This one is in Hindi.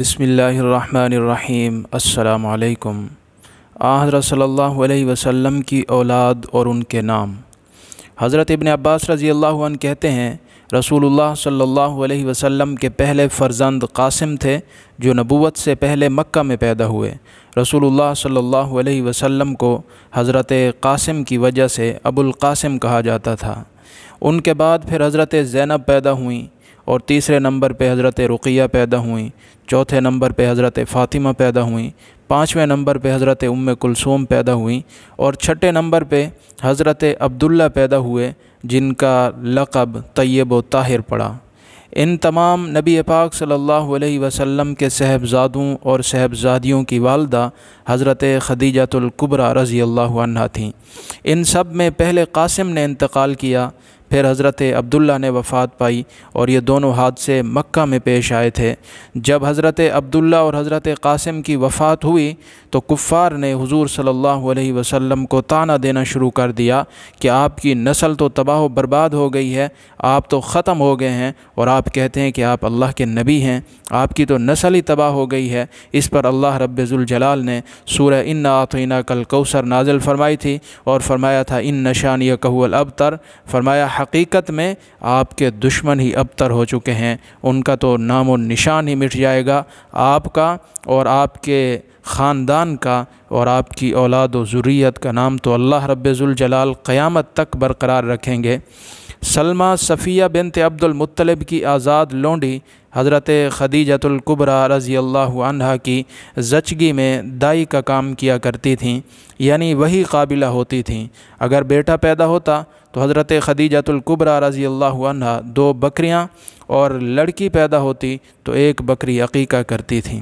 बसमीम् अल्लाम हज़रत अलैहि वसल्लम की औलाद और उनके नाम हज़रत इबन अब्बास रज़ी अल्लाह कहते हैं रसूलुल्लाह सल्लल्लाहु अलैहि वसल्लम के पहले फ़र्जंद कासिम थे जो नबूवत से पहले मक्का में पैदा हुए रसूलुल्लाह सल्लल्लाहु अलैहि वसल्लम को हज़रत कासिम की वजह से अबुल कासिम कहा जाता था उनके बाद फिर हज़रत ज़ैनब पैदा हुईं और तीसरे नंबर पे हज़रत रुकिया पैदा हुई चौथे नंबर पे हज़रत फ़ातिमा पैदा हुई पाँचवें नंबर पे हज़रत उम कुलसूम पैदा हुई और छठे नंबर पे हज़रत अब्दुल्ला पैदा हुए जिनका लक़ब तय्यब ताहिर पड़ा इन तमाम नबी पाक सल्लल्लाहु अलैहि वसल्लम के साहबजादों और साहबजादियों की वालदा हज़रत खदीजतुल्कुबरा रज़ी अल्लाह थीं इन सब में पहले कासिम ने इंतकाल किया फिर हज़रत अब्दुल्ला ने वफ़ात पाई और ये दोनों हादसे मक्का में पेश आए थे जब हज़रत अब्दुल्ला और हज़रत कासिम की वफ़ात हुई तो कुफ़ार ने हुजूर सल्लल्लाहु अलैहि वसल्लम को ताना देना शुरू कर दिया कि आपकी नस्ल तो तबाह बर्बाद हो गई है आप तो ख़त्म हो गए हैं और आप कहते हैं कि आप अल्लाह के नबी हैं आपकी तो नस्ल ही तबाह हो गई है इस पर अल्लाह रब्ज़ुलजलाल ने सूर इन आतना कल कौसर नाजल फरमाई थी और फरमाया था इन नशान अब अबतर फरमाया हकीकत में आपके दुश्मन ही अबतर हो चुके हैं उनका तो नाम और निशान ही मिट जाएगा आपका और आपके ख़ानदान का और आपकी औलाद व ज़ुरीत का नाम तो अल्लाह रब्ज़ुलजलाल क़यामत तक बरकरार रखेंगे सलमा सफ़िया बिनत अब्दुलमतलब की आज़ाद लोंडी हज़रत ख़दीजतुल्कुबरा रज़ी अल्लाह की जचगी में दाई का काम किया करती थीं यानी वही काबिला होती थीं अगर बेटा पैदा होता तो हज़रत ख़दीजतुल्कुबरा रज़ी अल्लाह दो बकरियाँ और लड़की पैदा होती तो एक बकरी अकीका करती थीं